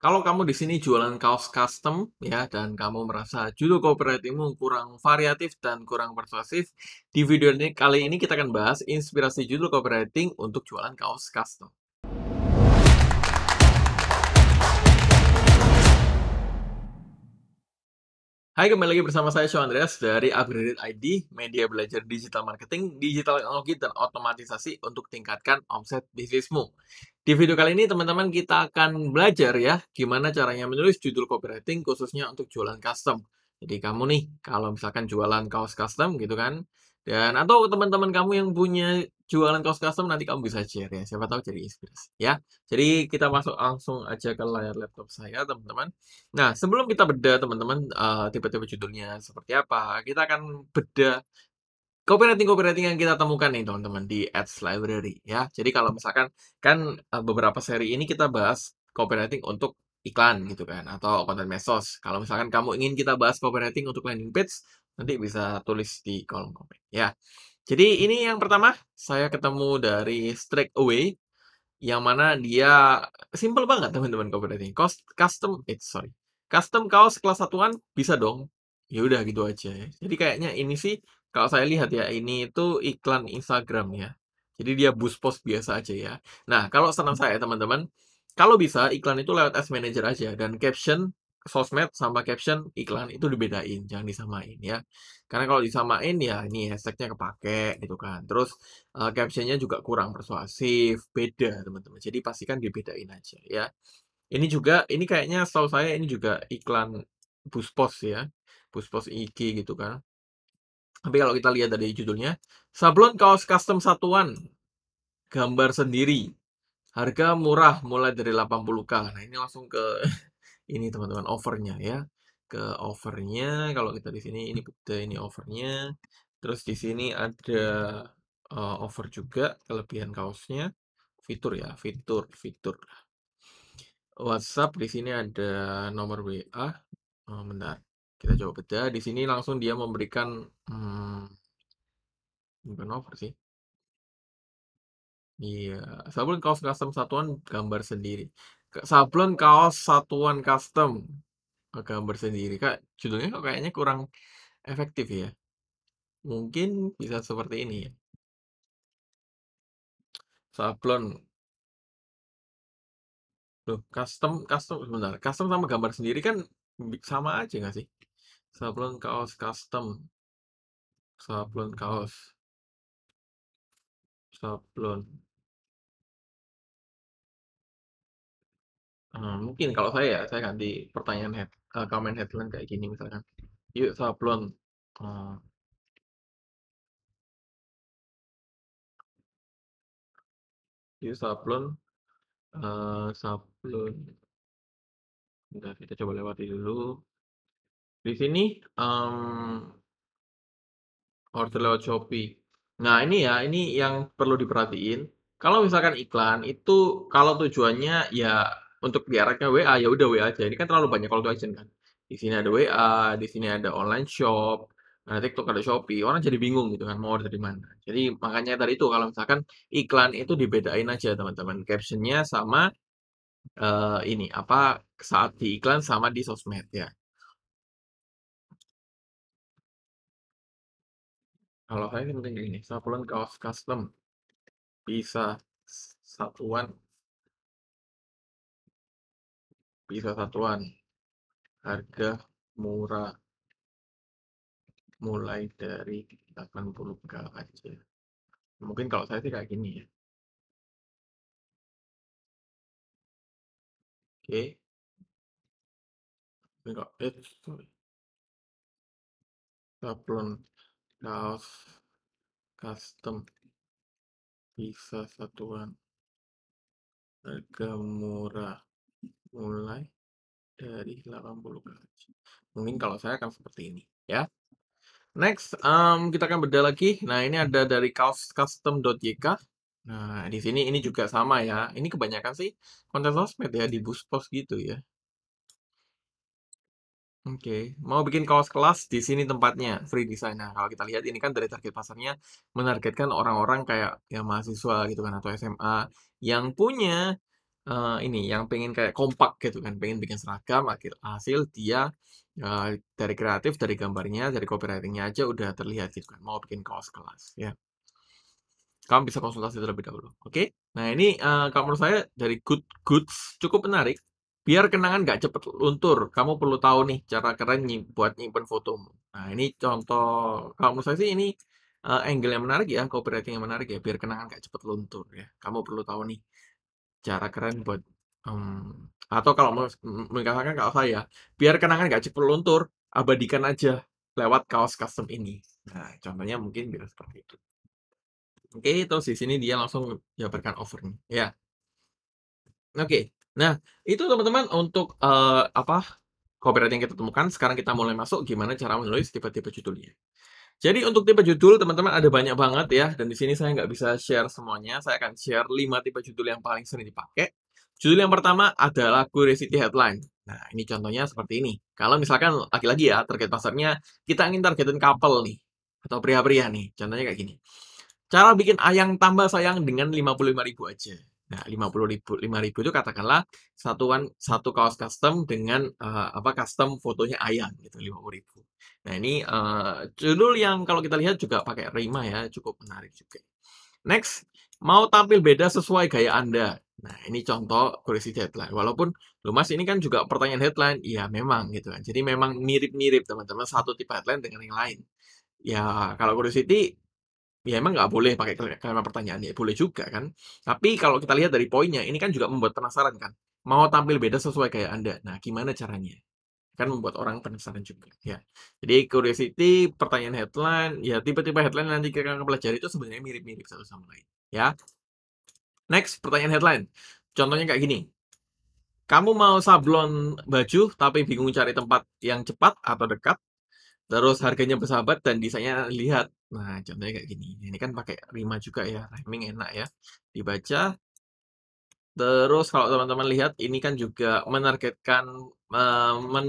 Kalau kamu di sini jualan kaos custom ya dan kamu merasa judul copywritingmu kurang variatif dan kurang persuasif, di video ini kali ini kita akan bahas inspirasi judul copywriting untuk jualan kaos custom. Hai, kembali lagi bersama saya Sean Andreas dari Upgraded ID, media belajar digital marketing, digital teknologi, dan otomatisasi untuk tingkatkan omset bisnismu. Di video kali ini, teman-teman, kita akan belajar ya, gimana caranya menulis judul copywriting khususnya untuk jualan custom. Jadi kamu nih, kalau misalkan jualan kaos custom gitu kan, dan atau teman-teman kamu yang punya jualan kaos custom nanti kamu bisa share ya siapa tahu jadi inspirasi ya jadi kita masuk langsung aja ke layar laptop saya teman-teman nah sebelum kita beda, teman-teman uh, tipe-tipe judulnya seperti apa kita akan beda copywriting copywriting yang kita temukan nih teman-teman di ads library ya jadi kalau misalkan kan uh, beberapa seri ini kita bahas copywriting untuk iklan gitu kan atau konten mesos kalau misalkan kamu ingin kita bahas copywriting untuk landing page nanti bisa tulis di kolom komen ya jadi ini yang pertama saya ketemu dari Straight Away yang mana dia simple banget teman-teman ini Cost custom eh sorry. Custom kaos kelas satuan bisa dong. Ya udah gitu aja ya. Jadi kayaknya ini sih kalau saya lihat ya ini itu iklan Instagram ya. Jadi dia boost post biasa aja ya. Nah, kalau senang hmm. saya teman-teman, kalau bisa iklan itu lewat ads manager aja dan caption sosmed sama caption iklan itu dibedain, jangan disamain ya. Karena kalau disamain ya ini hashtagnya kepake gitu kan. Terus uh, captionnya juga kurang persuasif, beda teman-teman. Jadi pastikan dibedain aja ya. Ini juga, ini kayaknya setahu saya ini juga iklan bus pos ya, bus pos IG gitu kan. Tapi kalau kita lihat dari judulnya, sablon kaos custom satuan, gambar sendiri, harga murah mulai dari 80k. Nah ini langsung ke ini teman-teman overnya ya ke overnya kalau kita di sini ini bukti ini overnya terus di sini ada uh, over juga kelebihan kaosnya fitur ya fitur fitur WhatsApp di sini ada nomor WA oh, eh, benar kita coba beda di sini langsung dia memberikan hmm, bukan over sih Iya, sabun kaos custom satuan gambar sendiri. Sablon kaos satuan custom. Gambar sendiri, Kak. Judulnya kok kayaknya kurang efektif ya. Mungkin bisa seperti ini ya. Sablon. Loh, custom custom sebentar. Custom sama gambar sendiri kan sama aja nggak sih? Sablon kaos custom. Sablon kaos. Sablon. Hmm, mungkin kalau saya ya, saya ganti pertanyaan head uh, comment headline kayak gini misalkan, "Yuk sablon," uh, eh. "Yuk sablon," uh, sablon bentar kita coba lewati dulu. Di sini, um, order lewat Shopee. Nah ini ya, ini yang perlu diperhatiin, kalau misalkan iklan itu kalau tujuannya ya untuk diarahkan WA ya udah WA aja ini kan terlalu banyak kalau tuh action kan di sini ada WA di sini ada online shop ada TikTok ada Shopee orang jadi bingung gitu kan mau dari mana jadi makanya tadi itu kalau misalkan iklan itu dibedain aja teman-teman captionnya sama uh, ini apa saat di iklan sama di sosmed ya kalau saya mungkin gini, satuan kaos custom bisa satuan bisa satuan harga murah mulai dari 80k aja mungkin kalau saya sih kayak gini ya oke okay. eh sablon kaos custom bisa satuan harga murah Mulai dari 80 derajat. Mungkin kalau saya akan seperti ini, ya. Next, um, kita akan bedah lagi. Nah, ini ada dari kaos custom.jk. Nah, di sini ini juga sama ya. Ini kebanyakan sih konten sosmed ya, di post gitu ya. Oke, mau bikin kaos kelas, di sini tempatnya, free design. Nah, kalau kita lihat ini kan dari target pasarnya menargetkan orang-orang kayak, ya mahasiswa gitu kan, atau SMA, yang punya uh, ini yang pengen kayak kompak gitu kan pengen bikin seragam akhir hasil dia uh, dari kreatif dari gambarnya dari copywritingnya aja udah terlihat gitu kan mau bikin kaos kelas ya kamu bisa konsultasi terlebih dahulu oke okay? nah ini uh, kalau menurut saya dari good goods cukup menarik biar kenangan gak cepet luntur kamu perlu tahu nih cara keren nyim buat nyimpen fotomu nah ini contoh kamu menurut saya sih ini uh, angle yang menarik ya copywriting yang menarik ya biar kenangan gak cepet luntur ya kamu perlu tahu nih Cara keren buat um, atau kalau mengatakan kalau saya, biar kenangan gak cepat luntur, abadikan aja lewat kaos custom ini. Nah, contohnya mungkin bisa seperti itu. Oke, terus di sini dia langsung jabarkan offer ya ya. Oke. Nah, itu teman-teman untuk, uh, apa, copyright yang kita temukan. Sekarang kita mulai masuk gimana cara menulis tipe-tipe judulnya. Jadi untuk tipe judul teman-teman ada banyak banget ya dan di sini saya nggak bisa share semuanya. Saya akan share 5 tipe judul yang paling sering dipakai. Judul yang pertama adalah curiosity headline. Nah, ini contohnya seperti ini. Kalau misalkan lagi-lagi ya target pasarnya kita ingin targetin couple nih atau pria-pria nih. Contohnya kayak gini. Cara bikin ayang tambah sayang dengan 55.000 aja. Nah, 55.000 ribu itu katakanlah satuan satu kaos custom dengan uh, apa custom fotonya ayang gitu 50.000. Nah, ini uh, judul yang kalau kita lihat juga pakai rima ya, cukup menarik juga. Next, mau tampil beda sesuai gaya Anda. Nah, ini contoh koreksi headline. Walaupun, lumas ini kan juga pertanyaan headline, ya memang gitu kan. Jadi memang mirip-mirip teman-teman, satu tipe headline dengan yang lain. Ya, kalau curiosity, ya emang nggak boleh pakai kalimat pertanyaan, ya boleh juga kan. Tapi kalau kita lihat dari poinnya, ini kan juga membuat penasaran kan. Mau tampil beda sesuai gaya Anda. Nah, gimana caranya? kan membuat orang penasaran juga ya jadi curiosity pertanyaan headline ya tiba-tiba headline nanti kita akan pelajari itu sebenarnya mirip-mirip satu sama lain ya next pertanyaan headline contohnya kayak gini kamu mau sablon baju tapi bingung cari tempat yang cepat atau dekat terus harganya bersahabat dan desainnya lihat nah contohnya kayak gini ini kan pakai rima juga ya rhyming enak ya dibaca Terus kalau teman-teman lihat ini kan juga menargetkan men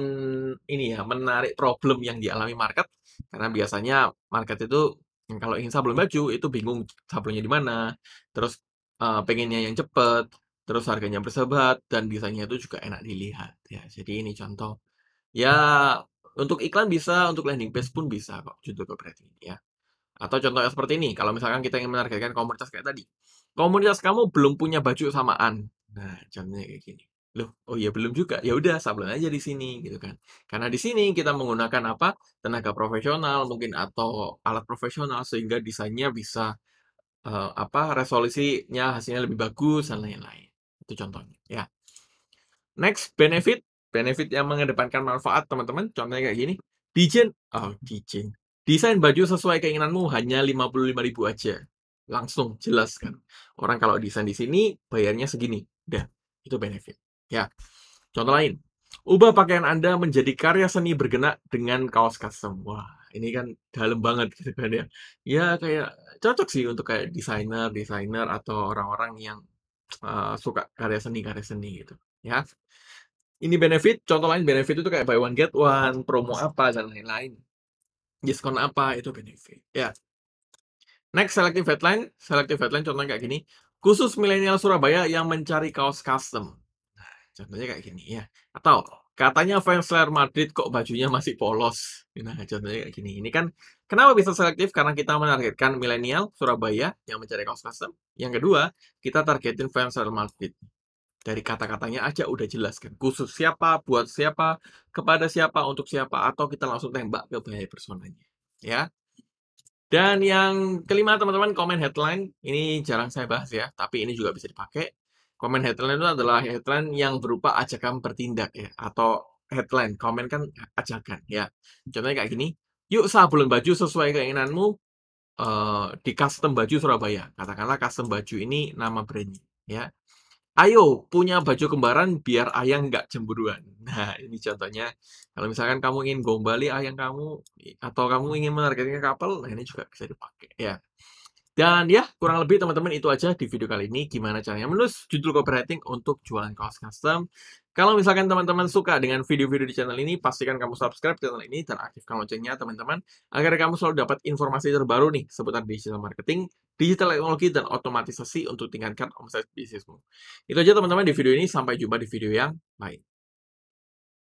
ini ya, menarik problem yang dialami market karena biasanya market itu kalau ingin sablon baju itu bingung sablonnya di mana, terus uh, pengennya yang cepet, terus harganya bersahabat dan desainnya itu juga enak dilihat ya. Jadi ini contoh. Ya untuk iklan bisa, untuk landing page pun bisa kok judul copywriting ya. Atau contoh seperti ini, kalau misalkan kita ingin menargetkan komunitas kayak tadi komunitas kamu belum punya baju samaan. Nah, contohnya kayak gini. Loh, oh iya belum juga. Ya udah, sablon aja di sini gitu kan. Karena di sini kita menggunakan apa? Tenaga profesional mungkin atau alat profesional sehingga desainnya bisa uh, apa? Resolusinya hasilnya lebih bagus dan lain-lain. Itu contohnya, ya. Next, benefit. Benefit yang mengedepankan manfaat, teman-teman. Contohnya kayak gini. Desain, oh design. Desain baju sesuai keinginanmu hanya 55.000 aja langsung jelas kan. Orang kalau desain di sini bayarnya segini. Udah, itu benefit. Ya. Contoh lain. Ubah pakaian Anda menjadi karya seni bergena dengan kaos custom. Wah, ini kan dalam banget gitu kan ya. Ya kayak cocok sih untuk kayak desainer, desainer atau orang-orang yang uh, suka karya seni, karya seni gitu. Ya. Ini benefit, contoh lain benefit itu kayak buy one get one, promo apa dan lain-lain. Diskon apa itu benefit. Ya, Next, selective headline. Selective headline contohnya kayak gini. Khusus milenial Surabaya yang mencari kaos custom. Nah, contohnya kayak gini ya. Atau katanya fans Real Madrid kok bajunya masih polos. Nah, contohnya kayak gini. Ini kan kenapa bisa selektif? Karena kita menargetkan milenial Surabaya yang mencari kaos custom. Yang kedua, kita targetin fans Real Madrid. Dari kata-katanya aja udah jelas kan. Khusus siapa, buat siapa, kepada siapa, untuk siapa, atau kita langsung tembak ke bahaya personanya. Ya, dan yang kelima teman-teman, komen headline. Ini jarang saya bahas ya, tapi ini juga bisa dipakai. Komen headline itu adalah headline yang berupa ajakan bertindak ya, atau headline. Komen kan ajakan ya. Contohnya kayak gini, yuk sablon baju sesuai keinginanmu uh, di custom baju Surabaya. Katakanlah custom baju ini nama brandnya ya. Ayo punya baju kembaran biar ayang nggak cemburuan. Nah, ini contohnya. Kalau misalkan kamu ingin gombali ayang kamu, atau kamu ingin menargetkan kapal, nah ini juga bisa dipakai ya. Dan ya, kurang lebih teman-teman itu aja di video kali ini gimana caranya menulis judul copywriting untuk jualan kaos custom. Kalau misalkan teman-teman suka dengan video-video di channel ini, pastikan kamu subscribe channel ini dan aktifkan loncengnya teman-teman agar kamu selalu dapat informasi terbaru nih seputar digital marketing, digital teknologi, dan otomatisasi untuk tingkatkan omset bisnismu. Itu aja teman-teman di video ini, sampai jumpa di video yang lain.